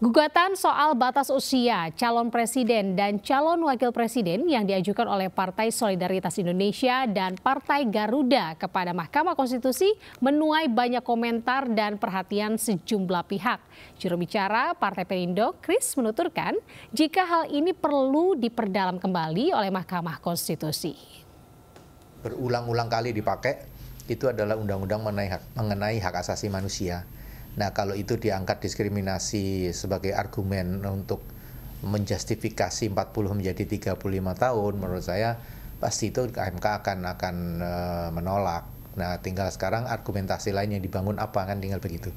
Gugatan soal batas usia calon presiden dan calon wakil presiden yang diajukan oleh Partai Solidaritas Indonesia dan Partai Garuda kepada Mahkamah Konstitusi menuai banyak komentar dan perhatian sejumlah pihak. Juru bicara Partai Perindo, Chris menuturkan jika hal ini perlu diperdalam kembali oleh Mahkamah Konstitusi. Berulang-ulang kali dipakai itu adalah undang-undang mengenai hak asasi manusia Nah, kalau itu diangkat diskriminasi sebagai argumen untuk menjustifikasi 40 menjadi 35 tahun menurut saya pasti itu MK akan akan eh, menolak. Nah, tinggal sekarang argumentasi lain yang dibangun apa kan tinggal begitu.